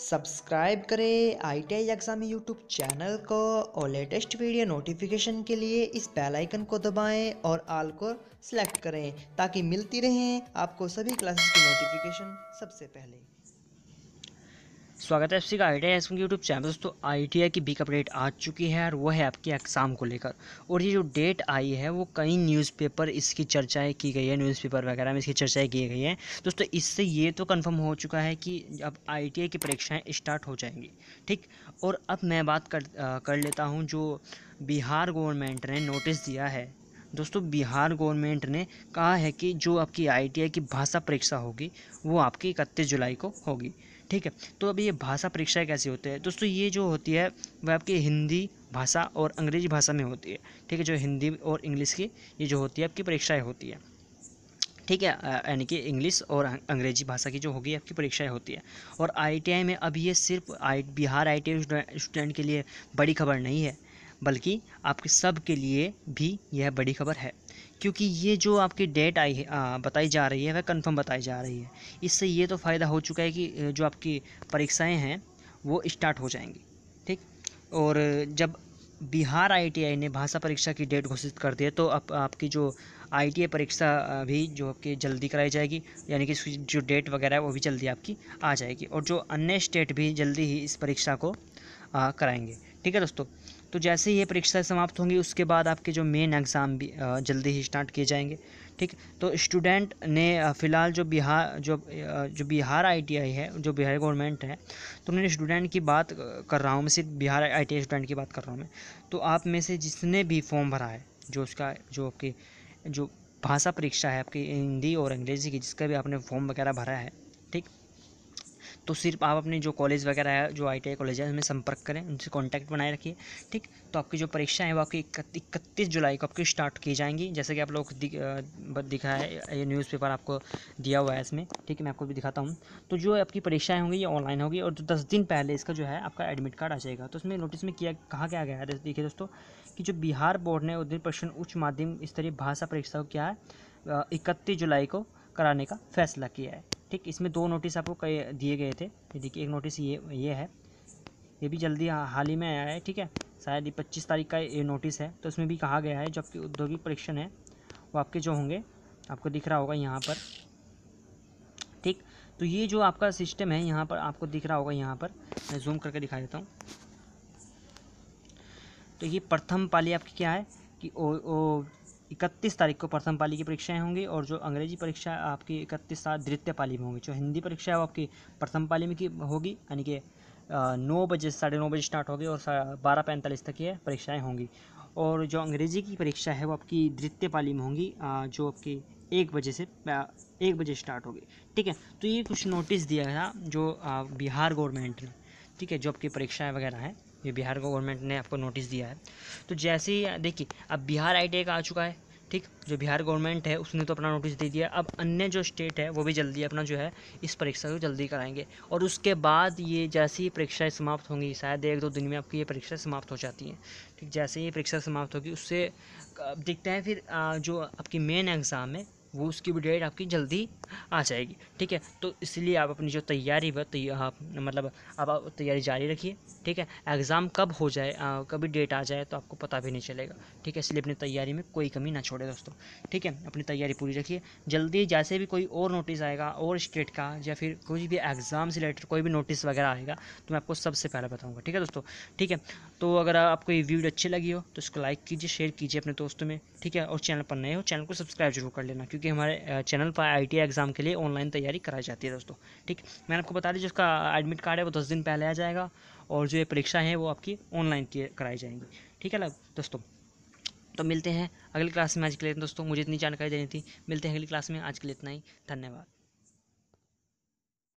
subscribe करें I T I एग्जामी YouTube channel को और लेटेस्ट वीडियो नोटिफिकेशन के लिए इस बेल आइकन को दबाएं और आल को सिलेक्ट करें ताकि मिलती रहें आपको सभी क्लासेस की नोटिफिकेशन सबसे पहले स्वागत है आपसी का I T I YouTube channel दोस्तों आई टी आई की बिग अपडेट आ चुकी है और वो है आपकी एग्ज़ाम को लेकर और ये जो डेट आई है वो कई न्यूज़पेपर इसकी चर्चाएं की गई है न्यूज़पेपर वगैरह में इसकी चर्चाएं की गई हैं दोस्तों इससे ये तो कंफर्म हो चुका है कि अब आई टी आई की परीक्षाएँ स्टार्ट हो जाएंगी ठीक और अब मैं बात कर आ, कर लेता हूँ जो बिहार गवर्नमेंट ने नोटिस दिया है दोस्तों बिहार गवर्नमेंट ने कहा है कि जो आपकी आई की भाषा परीक्षा होगी वो आपकी इकतीस जुलाई को होगी ठीक है तो अब ये भाषा परीक्षाएँ कैसी होती है दोस्तों ये जो होती है वह आपकी हिंदी भाषा और अंग्रेजी भाषा में होती है ठीक है जो हिंदी और इंग्लिश की ये जो होती है आपकी परीक्षाएँ होती है ठीक है यानी कि इंग्लिश और अं, अंग्रेजी भाषा की जो होगी आपकी परीक्षाएं होती है और आईटीआई में अब ये सिर्फ आई बिहार आईटीआई स्टूडेंट के लिए बड़ी खबर नहीं है बल्कि आपके सब के लिए भी यह बड़ी खबर है क्योंकि ये जो आपकी डेट आई है बताई जा रही है वह कंफर्म बताई जा रही है इससे ये तो फ़ायदा हो चुका है कि जो आपकी परीक्षाएं हैं वो स्टार्ट हो जाएंगी ठीक और जब बिहार आईटीआई ने भाषा परीक्षा की डेट घोषित कर दी है तो अब आपकी जो आईटीआई परीक्षा भी जो आपकी जल्दी कराई जाएगी यानी कि इसकी जो डेट वगैरह है वो भी जल्दी आपकी आ जाएगी और जो अन्य स्टेट भी जल्दी ही इस परीक्षा को आ, कराएंगे ठीक है दोस्तों तो जैसे ही ये परीक्षाएँ समाप्त होंगी उसके बाद आपके जो मेन एग्ज़ाम भी जल्दी ही स्टार्ट किए जाएंगे ठीक तो स्टूडेंट ने फ़िलहाल जो बिहार जो जो बिहार आईटीआई है जो बिहार गवर्नमेंट है तो उन्होंने स्टूडेंट की बात कर रहा हूँ मैं सिर्फ बिहार आईटीआई स्टूडेंट की बात कर रहा हूँ मैं तो आप में से जिसने भी फॉर्म भरा है जो उसका जो आपकी जो भाषा परीक्षा है आपकी हिंदी और अंग्रेज़ी की जिसका भी आपने फॉर्म वगैरह भरा है ठीक तो सिर्फ आप अपने जो कॉलेज वगैरह है जो आई कॉलेज है उनमें संपर्क करें उनसे कॉन्टैक्ट बनाए रखिए ठीक तो आपकी जो परीक्षा है वो आपकी इकतीस जुलाई को आपकी स्टार्ट की जाएंगी जैसे कि आप लोग दिखा है ये न्यूज़पेपर आपको दिया हुआ है इसमें ठीक है मैं आपको भी दिखाता हूँ तो जो आपकी परीक्षाएँ होंगी ये ऑनलाइन होगी और दस दिन पहले इसका जो है आपका एडमिट कार्ड आ जाएगा तो उसमें नोटिस में किया कहा क्या गया है देखिए दोस्तों कि जो बिहार बोर्ड ने उद्धि प्रश्न उच्च माध्यम स्तरीय भाषा परीक्षा को क्या है इकतीस जुलाई को कराने का फैसला किया है ठीक इसमें दो नोटिस आपको दिए गए थे ये देखिए एक नोटिस ये ये है ये भी जल्दी हाल ही में आया है ठीक है शायद ये पच्चीस तारीख का ये नोटिस है तो इसमें भी कहा गया है जो आपके औद्योगिक परीक्षण है वो आपके जो होंगे आपको दिख रहा होगा यहाँ पर ठीक तो ये जो आपका सिस्टम है यहाँ पर आपको दिख रहा होगा यहाँ पर मैं जूम करके दिखा देता हूँ तो ये प्रथम पाली आपकी क्या है कि ओ, ओ इकतीस तारीख को प्रथम पाली की परीक्षाएं होंगी और जो अंग्रेजी परीक्षा आपकी इकतीस सात द्वितीय पाली में होंगी जो हिंदी परीक्षा है वो आपकी प्रथम पाली में की होगी यानी कि नौ बजे साढ़े नौ बजे स्टार्ट होगी और बारह पैंतालीस तक ये परीक्षाएँ होंगी और जो अंग्रेजी की परीक्षा है वो आपकी द्वितीय पाली में होंगी जो आपकी एक बजे से एक बजे स्टार्ट होगी ठीक है तो ये कुछ नोटिस दिया गया जो बिहार गवर्नमेंट ने ठीक है जो आपकी परीक्षाएँ वगैरह हैं ये बिहार गवर्नमेंट ने आपको नोटिस दिया है तो जैसे ही देखिए अब बिहार आई टी आ चुका है ठीक जो बिहार गवर्नमेंट है उसने तो अपना नोटिस दे दिया अब अन्य जो स्टेट है वो भी जल्दी अपना जो है इस परीक्षा को जल्दी कराएंगे और उसके बाद ये जैसे ही परीक्षाएँ समाप्त होंगी शायद एक दो दिन में आपकी ये परीक्षा समाप्त हो जाती हैं ठीक जैसे ही परीक्षा समाप्त होगी उससे देखते हैं फिर जो आपकी मेन एग्ज़ाम है वो उसकी भी डेट आपकी जल्दी आ जाएगी ठीक है तो इसलिए आप अपनी जो तैयारी है आप मतलब आप तैयारी जारी रखिए ठीक है एग्ज़ाम कब हो जाए आ, कभी डेट आ जाए तो आपको पता भी नहीं चलेगा ठीक है इसलिए अपनी तैयारी में कोई कमी ना छोड़े दोस्तों ठीक है अपनी तैयारी पूरी रखिए जल्दी जैसे भी कोई और नोटिस आएगा और स्टेट का या फिर कोई भी एग्ज़ाम से रिलेटेड कोई भी नोटिस वगैरह आएगा तो मैं आपको सबसे पहले बताऊँगा ठीक है दोस्तों ठीक है तो अगर आपको ये वीडियो अच्छी लगी हो तो इसको लाइक कीजिए शेयर कीजिए अपने दोस्तों में ठीक है और चैनल पर नए हो चैनल को सब्सक्राइब जरूर कर लेना क्योंकि क्योंकि हमारे चैनल पर आई एग्ज़ाम के लिए ऑनलाइन तैयारी कराई जाती है दोस्तों ठीक मैंने आपको बता दी जिसका एडमिट कार्ड है वो दस दिन पहले आ जाएगा और जो ये परीक्षा है वो आपकी ऑनलाइन कराई जाएंगी ठीक है ना दोस्तों तो मिलते हैं अगली क्लास में आज के लिए दोस्तों मुझे इतनी जानकारी देनी थी मिलते हैं अगली क्लास में आज के लिए इतना ही धन्यवाद